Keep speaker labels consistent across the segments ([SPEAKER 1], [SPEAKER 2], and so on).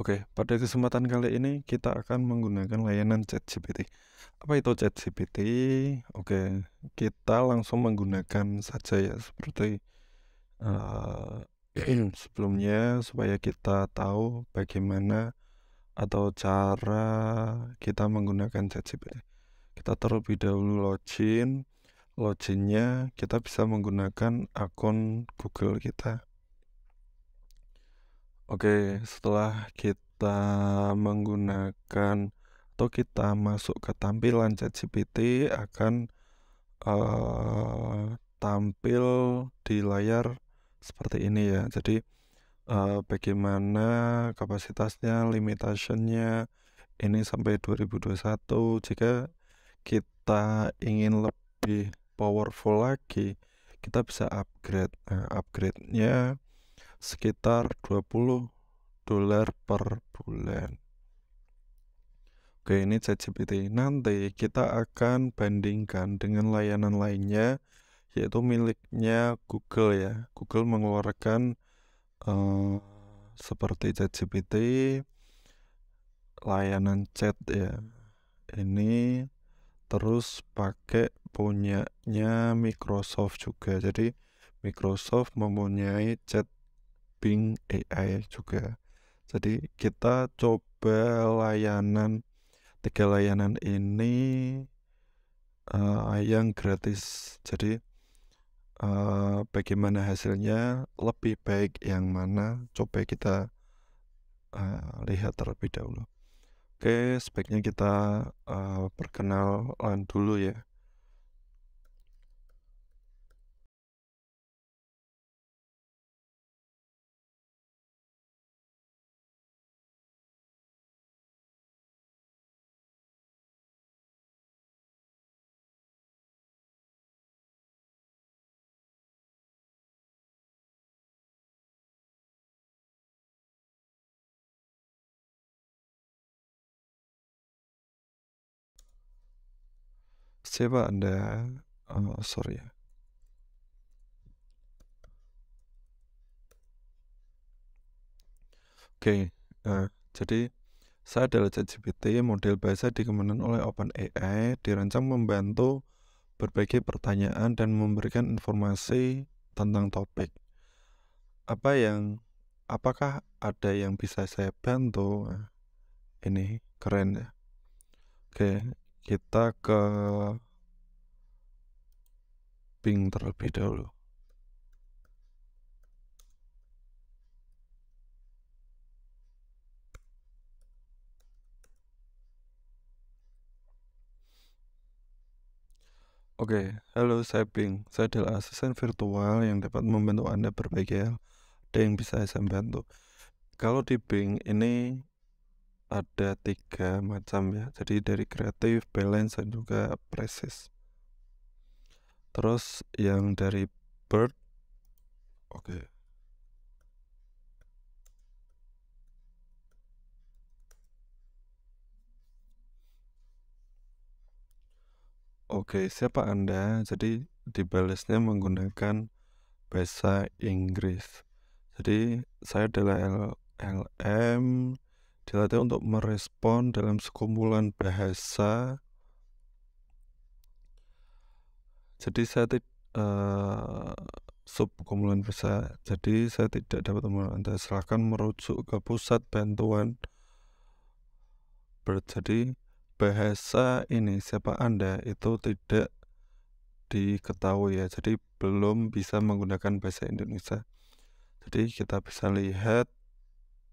[SPEAKER 1] Oke, pada kesempatan kali ini kita akan menggunakan layanan ChatGPT. Apa itu ChatGPT? Oke, kita langsung menggunakan saja ya seperti uh, sebelumnya supaya kita tahu bagaimana atau cara kita menggunakan ChatGPT. Kita terlebih dahulu login. Loginnya kita bisa menggunakan akun Google kita. Oke, setelah kita menggunakan atau kita masuk ke tampilan ChatGPT akan uh, tampil di layar seperti ini ya. Jadi uh, bagaimana kapasitasnya, limitationnya ini sampai 2021. Jika kita ingin lebih powerful lagi, kita bisa upgrade. Nah, upgrade-nya sekitar 20 dolar per bulan. Oke, ini ChatGPT. Nanti kita akan bandingkan dengan layanan lainnya yaitu miliknya Google ya. Google mengeluarkan uh, seperti ChatGPT layanan chat ya. Ini terus pakai punyanya Microsoft juga. Jadi Microsoft mempunyai chat Bing AI juga jadi kita coba layanan tiga layanan ini uh, yang gratis jadi uh, bagaimana hasilnya lebih baik yang mana coba kita uh, lihat terlebih dahulu oke okay, sebaiknya kita uh, perkenalan dulu ya coba anda oh, sorry ya Oke, okay, uh, eh, jadi saya adalah ChatGPT, model bahasa dikembangkan oleh OpenAI, dirancang membantu berbagai pertanyaan dan memberikan informasi tentang topik. Apa yang, apakah ada yang bisa saya bantu? Ini keren ya. Oke, okay, kita ke ping terlebih dahulu Oke, okay, halo saya Bing, Saya adalah asisten virtual yang dapat membantu Anda berbagai hal ada yang bisa saya bantu. Kalau di Bing ini ada tiga macam ya jadi dari kreatif balance dan juga presis terus yang dari bird oke okay. Oke, okay, siapa Anda? Jadi di dibalasnya menggunakan bahasa Inggris. Jadi saya adalah LLM. LM dilatih untuk merespon dalam sekumpulan bahasa jadi saya tidak uh, eh, subkumpulan bahasa. jadi saya tidak dapat anda silakan merujuk ke pusat bantuan Berjadi bahasa ini siapa anda itu tidak diketahui ya jadi belum bisa menggunakan bahasa Indonesia jadi kita bisa lihat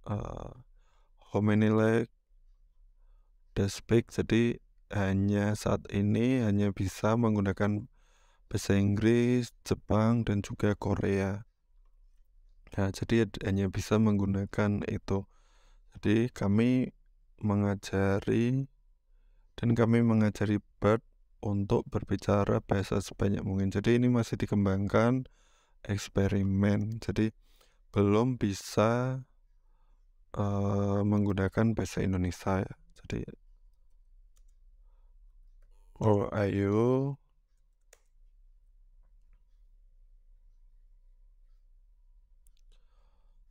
[SPEAKER 1] uh, hominile many like jadi hanya saat ini hanya bisa menggunakan bahasa Inggris, Jepang dan juga Korea. Nah, jadi hanya bisa menggunakan itu. Jadi kami mengajari dan kami mengajari bird untuk berbicara bahasa sebanyak mungkin. Jadi ini masih dikembangkan eksperimen. Jadi belum bisa Eh, menggunakan bahasa Indonesia ya. jadi or oh, are you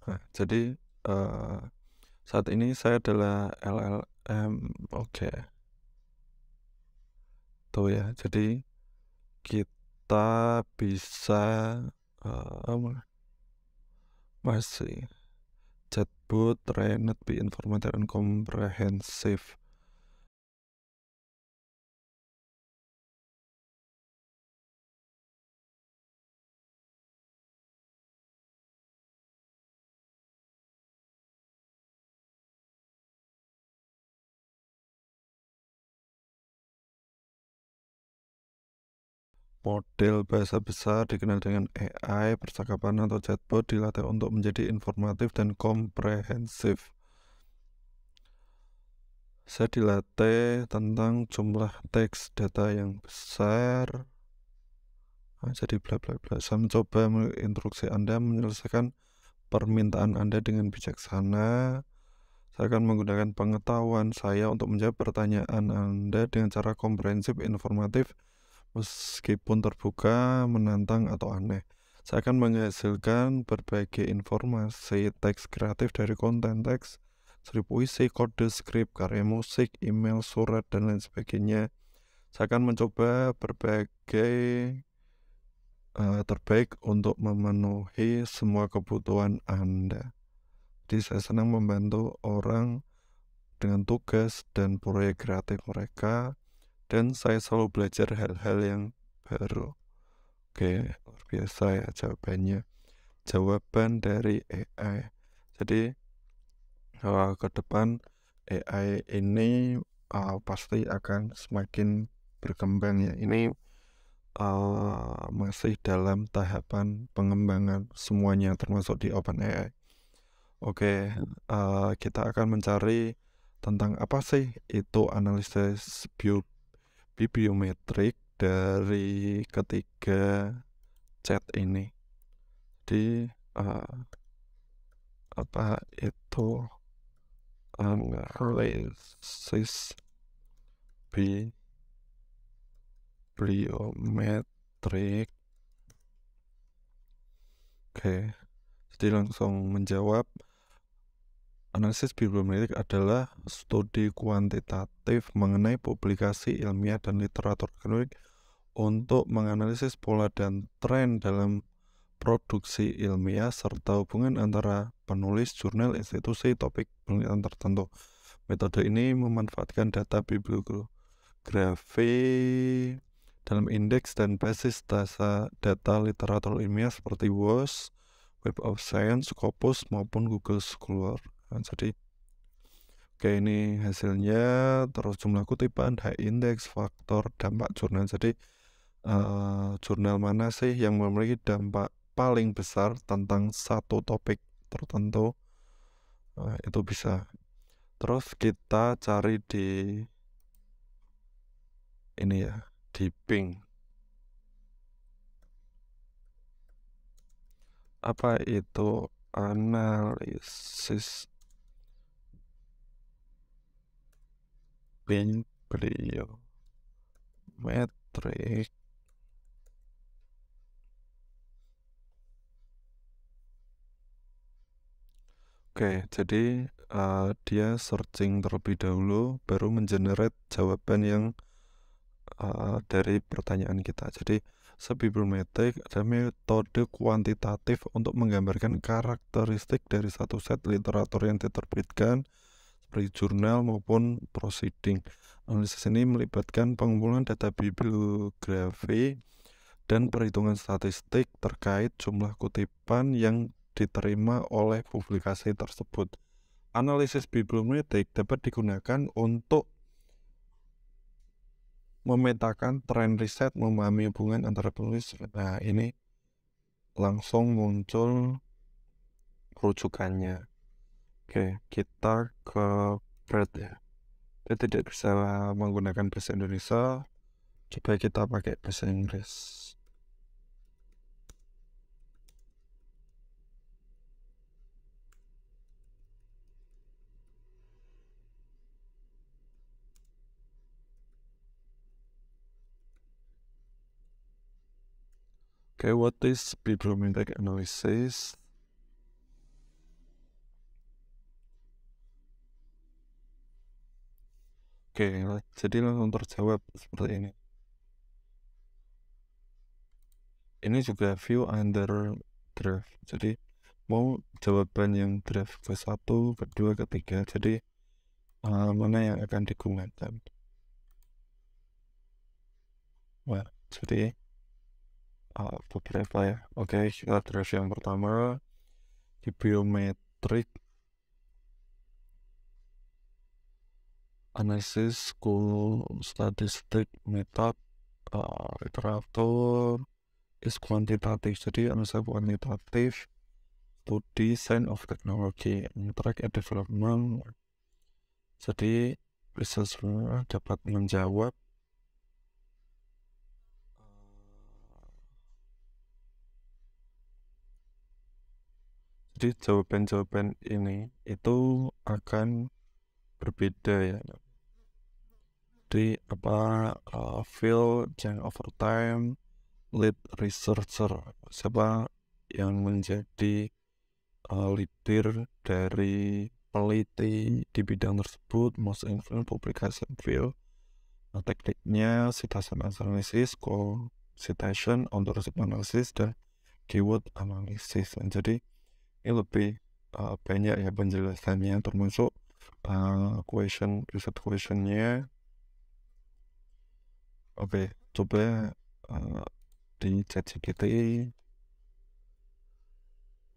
[SPEAKER 1] nah, jadi uh, saat ini saya adalah LLM oke okay. tuh ya jadi kita bisa uh, masih disebut trained to be informative and Model bahasa besar dikenal dengan AI, percakapan atau chatbot dilatih untuk menjadi informatif dan komprehensif. Saya dilatih tentang jumlah teks data yang besar. Nah, jadi bla bla bla. Saya mencoba menginstruksi Anda menyelesaikan permintaan Anda dengan bijaksana. Saya akan menggunakan pengetahuan saya untuk menjawab pertanyaan Anda dengan cara komprehensif, informatif, meskipun terbuka, menantang, atau aneh. Saya akan menghasilkan berbagai informasi teks kreatif dari konten teks, seri puisi, kode skrip, karya musik, email, surat, dan lain sebagainya. Saya akan mencoba berbagai uh, terbaik untuk memenuhi semua kebutuhan Anda. Jadi saya senang membantu orang dengan tugas dan proyek kreatif mereka dan saya selalu belajar hal-hal yang baru. Oke, luar biasa ya jawabannya. Jawaban dari AI. Jadi uh, ke depan AI ini uh, pasti akan semakin berkembang ya. Ini uh, masih dalam tahapan pengembangan semuanya termasuk di Open AI. Oke, uh, kita akan mencari tentang apa sih itu analisis build Biometrik dari ketiga chat ini di uh, eh, apa itu um, bi bibliometrik oke okay. jadi langsung menjawab Analisis bibliometrik adalah studi kuantitatif mengenai publikasi ilmiah dan literatur akademik untuk menganalisis pola dan tren dalam produksi ilmiah serta hubungan antara penulis, jurnal, institusi, topik penelitian tertentu. Metode ini memanfaatkan data bibliografi dalam indeks dan basis data, data literatur ilmiah seperti WOS, Web of Science, Scopus, maupun Google Scholar. Kan, jadi oke ini hasilnya terus jumlah kutipan high index faktor dampak jurnal jadi uh, jurnal mana sih yang memiliki dampak paling besar tentang satu topik tertentu uh, itu bisa terus kita cari di ini ya di ping apa itu analisis pin metric. Oke, jadi uh, dia searching terlebih dahulu, baru mengenerate jawaban yang uh, dari pertanyaan kita. Jadi, sebibliometrik ada metode kuantitatif untuk menggambarkan karakteristik dari satu set literatur yang diterbitkan seperti jurnal maupun proceeding. Analisis ini melibatkan pengumpulan data bibliografi dan perhitungan statistik terkait jumlah kutipan yang diterima oleh publikasi tersebut. Analisis bibliometrik dapat digunakan untuk memetakan tren riset, memahami hubungan antara penulis. Nah, ini langsung muncul rujukannya. Oke, kita ke Fred ya. Dia tidak bisa menggunakan bahasa Indonesia. Coba kita pakai bahasa Inggris. Okay, what is bibliometric analysis? Oke, jadi langsung terjawab seperti ini. Ini juga view under draft. Jadi mau jawaban yang draft ke satu, kedua, ketiga. Jadi uh, mana yang akan digunakan? Wah, well, jadi uh, beberapa ya. Oke, okay, kita draft yang pertama di biometrik analisis, school, statistik, metode, uh, literatur, is kuantitatif. Jadi analisa kuantitatif, studi design of technology, track and development. Jadi researcher dapat menjawab Jadi jawaban-jawaban ini itu akan berbeda ya di apa uh, yang yang Overtime lead researcher siapa yang menjadi uh, leader dari peneliti di bidang tersebut most influential publication Phil nah, tekniknya citation analysis call citation authorship analysis dan keyword analysis dan jadi ini lebih uh, banyak ya penjelasannya termasuk uh, question research questionnya Oke, coba uh, eh, di ChatGPT.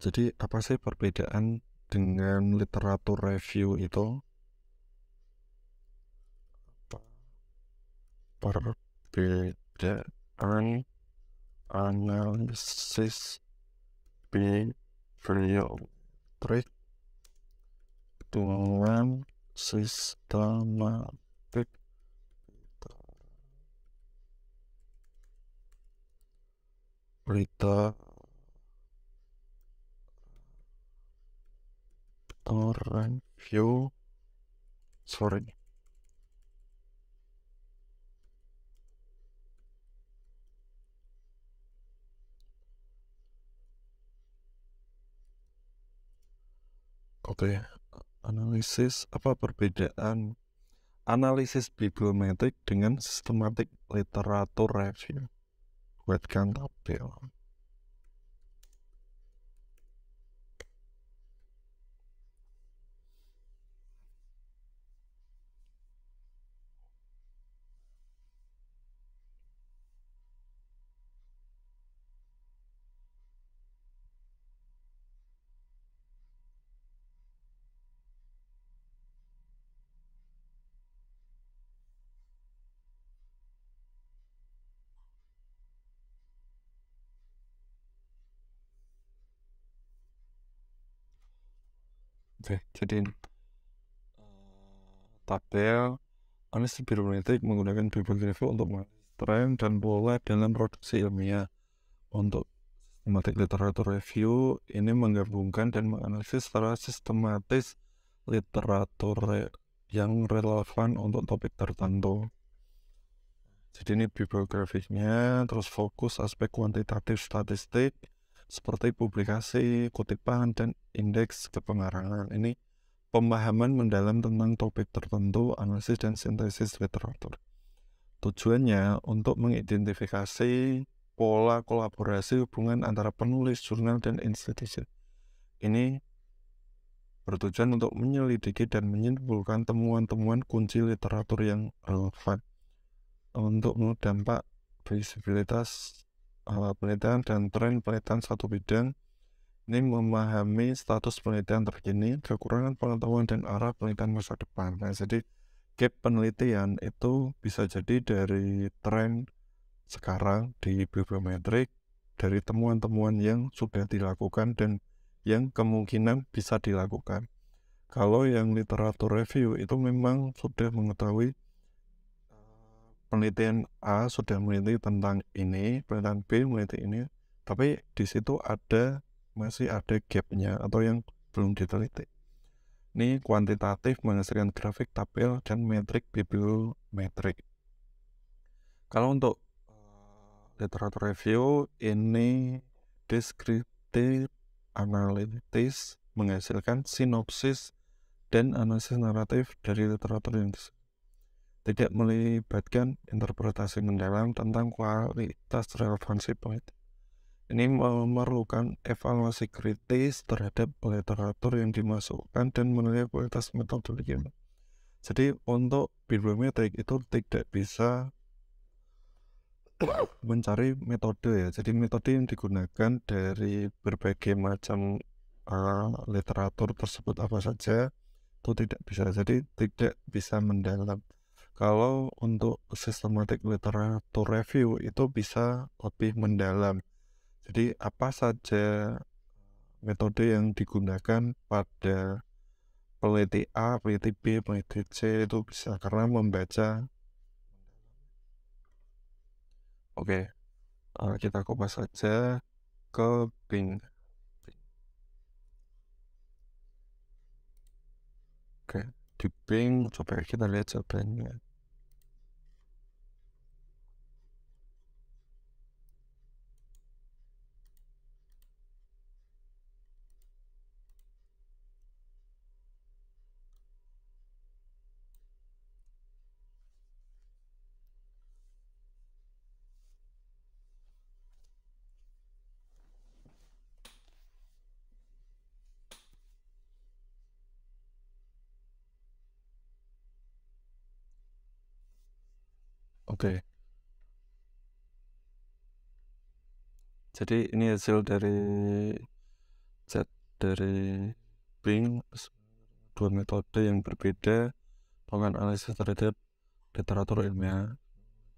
[SPEAKER 1] Jadi apa sih perbedaan dengan literatur review itu? Perbedaan analisis behavioral dengan sistematik Rita torrent view sorry Oke, okay. analisis apa perbedaan analisis bibliometrik dengan sistematik literatur review? can up here. Jadi tabel analisis bibliometrik menggunakan bibliografi untuk tren dan pola dalam produksi ilmiah untuk sistematik literatur review ini menggabungkan dan menganalisis secara sistematis literatur yang relevan untuk topik tertentu jadi ini bibliografinya terus fokus aspek kuantitatif statistik seperti publikasi, kutipan, dan indeks kepengarangan. Ini pemahaman mendalam tentang topik tertentu, analisis dan sintesis literatur. Tujuannya untuk mengidentifikasi pola kolaborasi hubungan antara penulis, jurnal, dan institusi. Ini bertujuan untuk menyelidiki dan menyimpulkan temuan-temuan kunci literatur yang relevan untuk dampak visibilitas penelitian dan tren penelitian satu bidang ini memahami status penelitian terkini, kekurangan pengetahuan dan arah penelitian masa depan. Nah, jadi gap penelitian itu bisa jadi dari tren sekarang di bibliometrik, dari temuan-temuan yang sudah dilakukan dan yang kemungkinan bisa dilakukan. Kalau yang literatur review itu memang sudah mengetahui penelitian A sudah meneliti tentang ini, penelitian B meneliti ini, tapi di situ ada masih ada gapnya atau yang belum diteliti. Ini kuantitatif menghasilkan grafik, tabel, dan metrik bibliometrik. Kalau untuk eh, literatur review ini deskriptif analitis menghasilkan sinopsis dan analisis naratif dari literatur yang tidak melibatkan interpretasi mendalam tentang kualitas relevansi poetik. Ini memerlukan evaluasi kritis terhadap literatur yang dimasukkan dan menilai kualitas metodologi. Jadi untuk bibliometrik itu tidak bisa mencari metode ya. Jadi metode yang digunakan dari berbagai macam uh, literatur tersebut apa saja itu tidak bisa. Jadi tidak bisa mendalam kalau untuk systematic literature review itu bisa lebih mendalam. Jadi apa saja eh, metode yang digunakan pada peneliti A, peneliti B, peneliti C itu bisa karena membaca Oke, okay. Eh, kita kupas saja ke Bing. Oke. Okay. que bem, deixa eu pegar aqui da Oke. Jadi ini hasil dari chat dari Bing dua metode yang berbeda analisis terhadap literatur ilmiah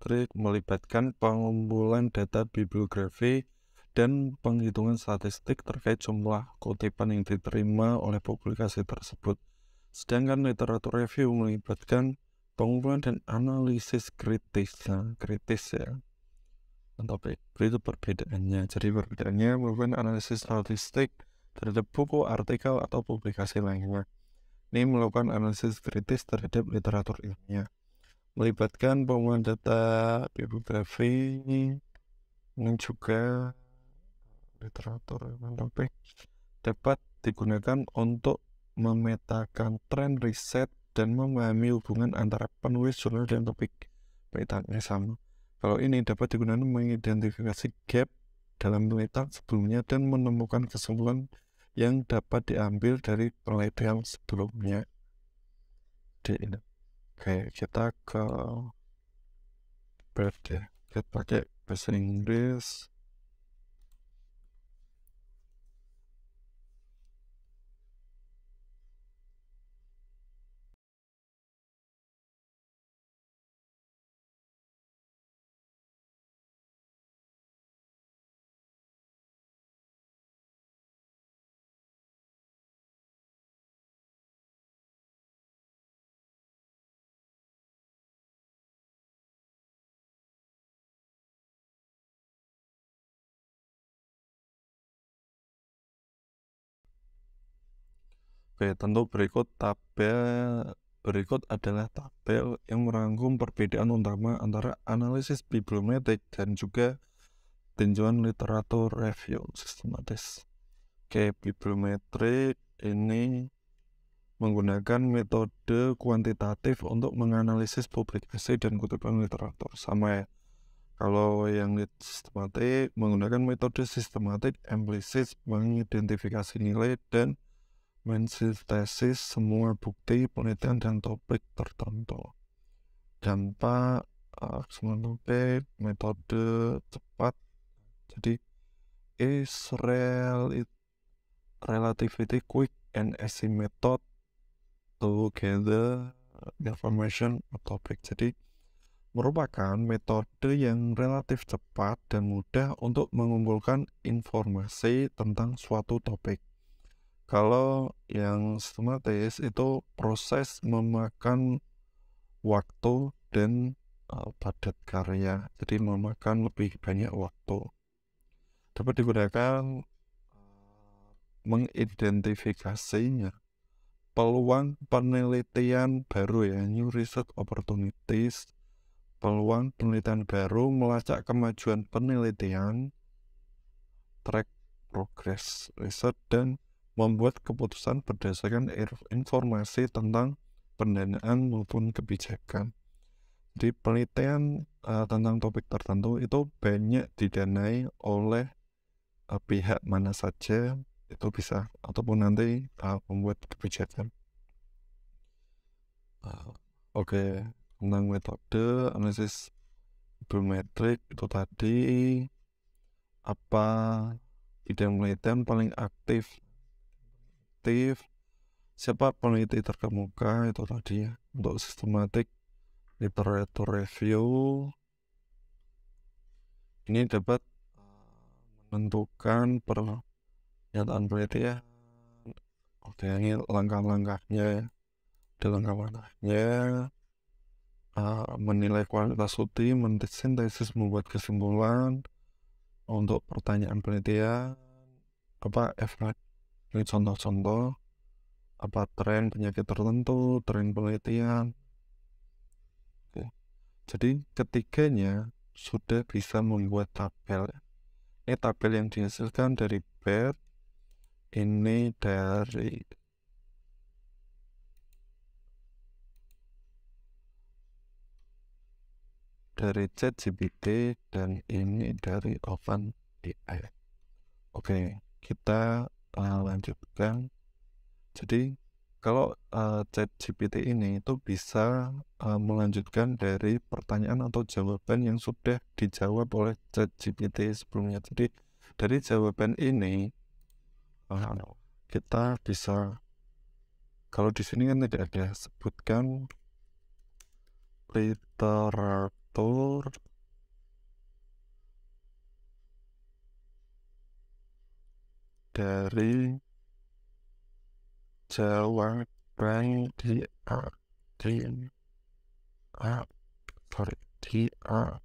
[SPEAKER 1] Trik melibatkan pengumpulan data bibliografi dan penghitungan statistik terkait jumlah kutipan yang diterima oleh publikasi tersebut. Sedangkan literatur review melibatkan pengumpulan dan analisis kritis ya, kritis ya topik itu perbedaannya jadi perbedaannya merupakan analisis statistik terhadap buku artikel atau publikasi lainnya ini melakukan analisis kritis terhadap literatur ilmiah melibatkan pengumpulan data bibliografi ini juga literatur topik dapat digunakan untuk memetakan tren riset dan memahami hubungan antara penulis jurnal dan topik pelitannya sama. Kalau ini dapat digunakan mengidentifikasi gap dalam penelitian sebelumnya dan menemukan kesimpulan yang dapat diambil dari penelitian sebelumnya. Di ini, kayak kita ke bed Kita pakai bahasa Inggris. Oke, tentu berikut tabel berikut adalah tabel yang merangkum perbedaan utama antara analisis bibliometrik dan juga tinjauan literatur review sistematis. Oke, bibliometrik ini menggunakan metode kuantitatif untuk menganalisis publikasi dan kutipan literatur sama ya. Kalau yang sistematik menggunakan metode sistematik implisit mengidentifikasi nilai dan mensintesis semua bukti penelitian dan topik tertentu pak semua topik metode cepat jadi Israel rel relativity quick and easy method to gather information or topic jadi merupakan metode yang relatif cepat dan mudah untuk mengumpulkan informasi tentang suatu topik kalau yang sistematis itu proses memakan waktu dan uh, padat karya, jadi memakan lebih banyak waktu. Dapat digunakan mengidentifikasinya peluang penelitian baru ya new research opportunities peluang penelitian baru melacak kemajuan penelitian track progress research dan membuat keputusan berdasarkan informasi tentang pendanaan maupun kebijakan. Di penelitian uh, tentang topik tertentu itu banyak didanai oleh uh, pihak mana saja itu bisa ataupun nanti uh, membuat kebijakan. Uh, Oke, okay. tentang metode analisis biometrik itu tadi apa bidang penelitian paling aktif aktif siapa peneliti terkemuka itu tadi ya untuk sistematik literatur review ini dapat eh, menentukan pernyataan peneliti ya oke ini langkah-langkahnya ya di langkah langkahnya uh, eh, menilai kualitas studi mensintesis membuat kesimpulan untuk pertanyaan penelitian apa efek ini contoh-contoh apa tren penyakit tertentu tren penelitian Oke. jadi ketiganya sudah bisa membuat tabel ini tabel yang dihasilkan dari BER ini dari dari ChatGPT dan ini dari OpenAI. Oke, kita uh, lanjutkan jadi kalau uh, chat GPT ini itu bisa uh, melanjutkan dari pertanyaan atau jawaban yang sudah dijawab oleh chat GPT sebelumnya jadi dari jawaban ini uh, kita bisa kalau di sini kan tidak ada sebutkan literatur dari jawaban di A di A sorry di A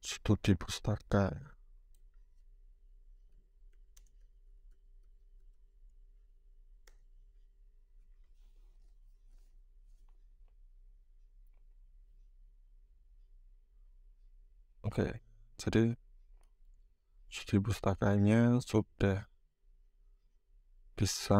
[SPEAKER 1] studi pustaka Oke, okay, jadi studi pustakanya sudah bisa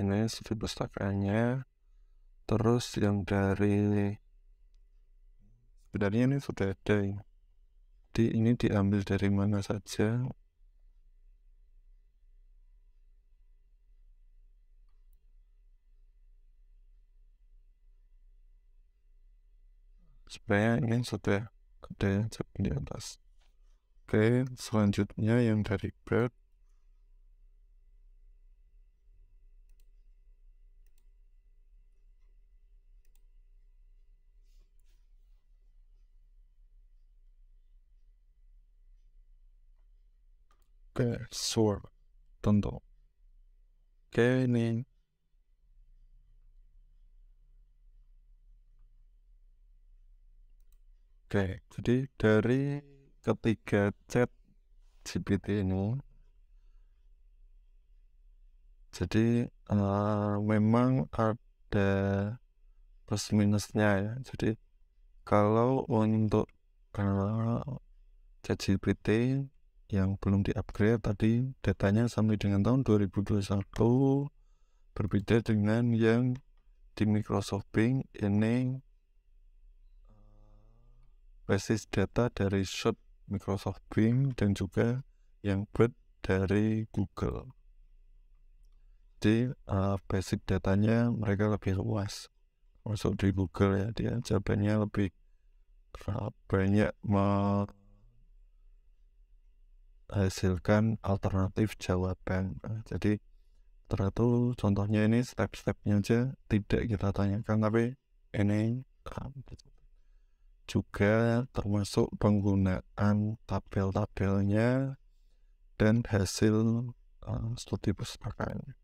[SPEAKER 1] ini studi pustakanya terus yang dari sebenarnya ini sudah ada ini jadi ini diambil dari mana saja sebenarnya ini sudah ada yang di atas oke selanjutnya yang dari Brad. كان الصور تنضم Oke, jadi dari ketiga chat GPT ini, jadi uh, memang ada plus minusnya ya. Jadi kalau untuk uh, chat GPT yang belum diupgrade tadi datanya sampai dengan tahun 2021 berbeda dengan yang di Microsoft Bing ini eh, basis data dari shot Microsoft Bing dan juga yang bird dari Google. Jadi uh, basic datanya mereka lebih luas. Masuk di Google ya dia jawabannya lebih eh, banyak me hasilkan alternatif jawaban nah, jadi ternyata contohnya ini step-stepnya aja tidak kita tanyakan tapi ini ah, juga termasuk penggunaan tabel-tabelnya dan hasil uh, studi pustakaan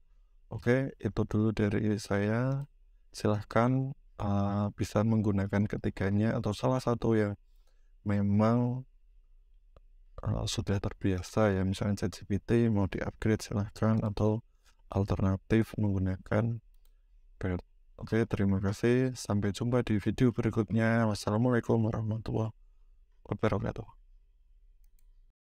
[SPEAKER 1] Oke, itu dulu dari saya. Silahkan uh, bisa menggunakan ketiganya atau salah satu yang memang kalau sudah terbiasa ya misalnya ChatGPT mau diupgrade silahkan atau alternatif menggunakan Bard. Oke, terima kasih. Sampai jumpa di video berikutnya. Wassalamualaikum warahmatullahi wabarakatuh.